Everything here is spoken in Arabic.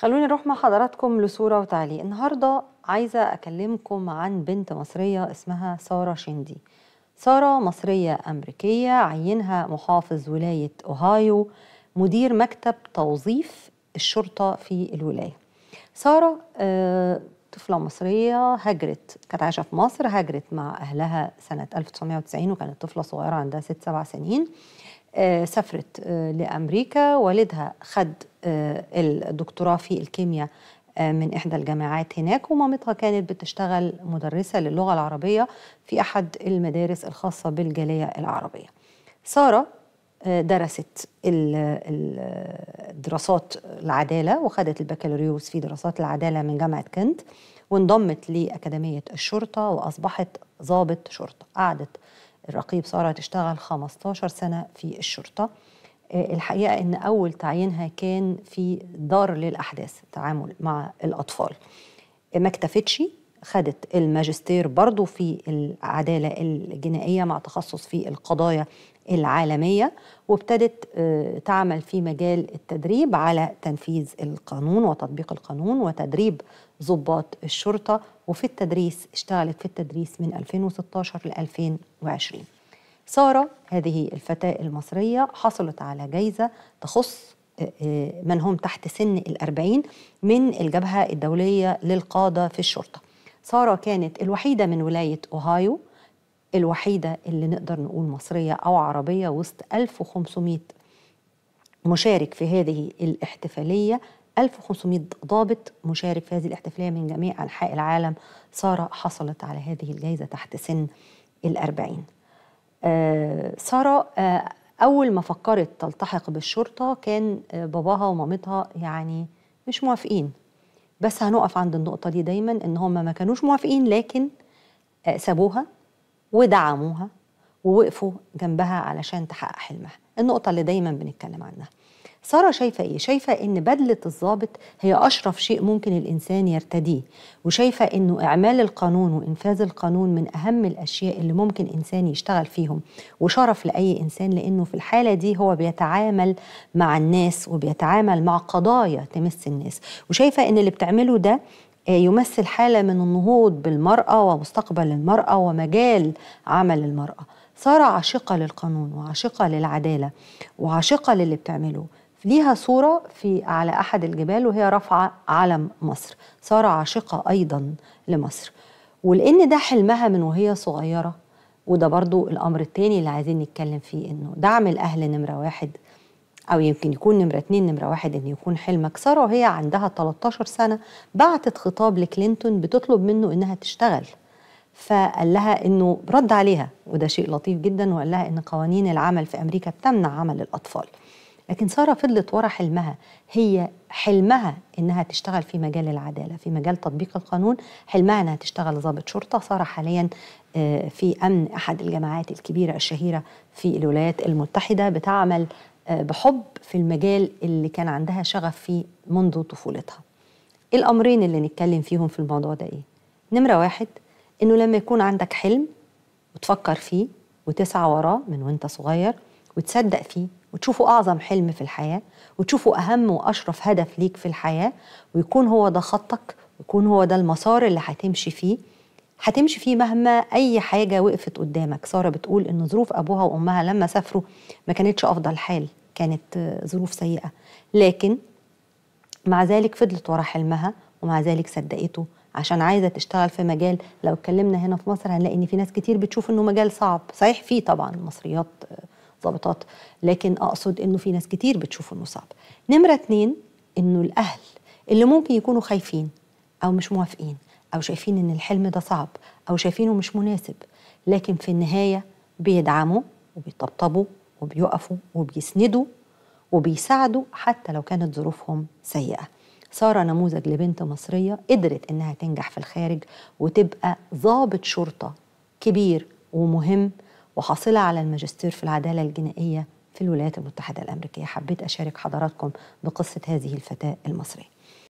خلوني نروح مع حضراتكم لصورة وتعليق النهاردة عايزة أكلمكم عن بنت مصرية اسمها سارة شندي سارة مصرية أمريكية عينها محافظ ولاية أوهايو مدير مكتب توظيف الشرطة في الولاية سارة آه، طفلة مصرية هاجرت كانت عايشة في مصر هاجرت مع أهلها سنة 1990 وكانت طفلة صغيرة عندها 6-7 سنين آه، سافرت آه، لأمريكا والدها خد آه، الدكتوراه في الكيمياء من إحدى الجامعات هناك ومامتها كانت بتشتغل مدرسة للغة العربية في أحد المدارس الخاصة بالجالية العربية سارة درست دراسات العدالة وخدت البكالوريوس في دراسات العدالة من جامعة كنت وانضمت لأكاديمية الشرطة وأصبحت ضابط شرطة قعدت الرقيب سارة تشتغل 15 سنة في الشرطة آه، الحقيقة أن أول تعيينها كان في دار للأحداث التعامل مع الأطفال ما اكتفتش خدت الماجستير برضو في العدالة الجنائية مع تخصص في القضايا العالمية وابتدت آه، تعمل في مجال التدريب على تنفيذ القانون وتطبيق القانون وتدريب ضباط الشرطة وفي التدريس اشتغلت في التدريس من 2016 ل 2020 سارة هذه الفتاة المصرية حصلت على جايزة تخص آه، آه، من هم تحت سن الأربعين من الجبهة الدولية للقادة في الشرطة سارة كانت الوحيدة من ولاية أوهايو الوحيدة اللي نقدر نقول مصرية أو عربية وسط 1500 مشارك في هذه الاحتفالية 1500 ضابط مشارك في هذه الاحتفالية من جميع أنحاء العالم سارة حصلت على هذه الجائزة تحت سن الأربعين آه سارة آه أول ما فكرت تلتحق بالشرطة كان آه باباها ومامتها يعني مش موافقين بس هنقف عند النقطة دي دايما إن هم ما كانوش موافقين لكن آه، سابوها ودعموها ووقفوا جنبها علشان تحقق حلمها النقطة اللي دايما بنتكلم عنها سارة شايفة إيه؟ شايفة إن بدلة الضابط هي أشرف شيء ممكن الإنسان يرتديه وشايفة إنه إعمال القانون وإنفاذ القانون من أهم الأشياء اللي ممكن إنسان يشتغل فيهم وشرف لأي إنسان لأنه في الحالة دي هو بيتعامل مع الناس وبيتعامل مع قضايا تمس الناس وشايفة إن اللي بتعمله ده آه، يمثل حالة من النهوض بالمرأة ومستقبل المرأة ومجال عمل المرأة سارة عاشقة للقانون وعاشقة للعدالة وعاشقة للي بتعمله ليها صورة في على أحد الجبال وهي رافعة علم مصر سارة عاشقة أيضا لمصر ولأن ده حلمها من وهي صغيرة وده برضو الأمر التاني اللي عايزين نتكلم فيه إنه دعم الأهل نمرة واحد أو يمكن يكون نمرة اتنين نمرة واحد إن يكون حلمك سارة وهي عندها 13 سنة بعتت خطاب لكلينتون بتطلب منه إنها تشتغل فقال لها إنه رد عليها وده شيء لطيف جدا وقال لها إن قوانين العمل في أمريكا بتمنع عمل الأطفال لكن سارة فضلت ورا حلمها هي حلمها إنها تشتغل في مجال العدالة في مجال تطبيق القانون حلمها إنها تشتغل ضابط شرطة سارة حاليا آه، في أمن أحد الجماعات الكبيرة الشهيرة في الولايات المتحدة بتعمل بحب في المجال اللي كان عندها شغف فيه منذ طفولتها الأمرين اللي نتكلم فيهم في الموضوع ده إيه؟ نمرة واحد إنه لما يكون عندك حلم وتفكر فيه وتسعى وراه من وانت صغير وتصدق فيه وتشوفه أعظم حلم في الحياة وتشوفه أهم وأشرف هدف ليك في الحياة ويكون هو ده خطك ويكون هو ده المسار اللي هتمشي فيه هتمشي فيه مهما اي حاجه وقفت قدامك ساره بتقول ان ظروف ابوها وامها لما سافروا ما كانتش افضل حال كانت ظروف سيئه لكن مع ذلك فضلت ورا حلمها ومع ذلك صدقته عشان عايزه تشتغل في مجال لو اتكلمنا هنا في مصر هنلاقي ان في ناس كتير بتشوف انه مجال صعب صحيح فيه طبعا مصريات ظابطات آه، لكن اقصد انه في ناس كتير بتشوف انه صعب نمره اتنين انه الاهل اللي ممكن يكونوا خايفين او مش موافقين أو شايفين إن الحلم ده صعب أو شايفينه مش مناسب لكن في النهاية بيدعموا وبيطبطبوا وبيقفوا وبيسندوا وبيساعدوا حتى لو كانت ظروفهم سيئة سارة نموذج لبنت مصرية قدرت إنها تنجح في الخارج وتبقى ضابط شرطة كبير ومهم وحاصلة على الماجستير في العدالة الجنائية في الولايات المتحدة الأمريكية حبيت أشارك حضراتكم بقصة هذه الفتاة المصرية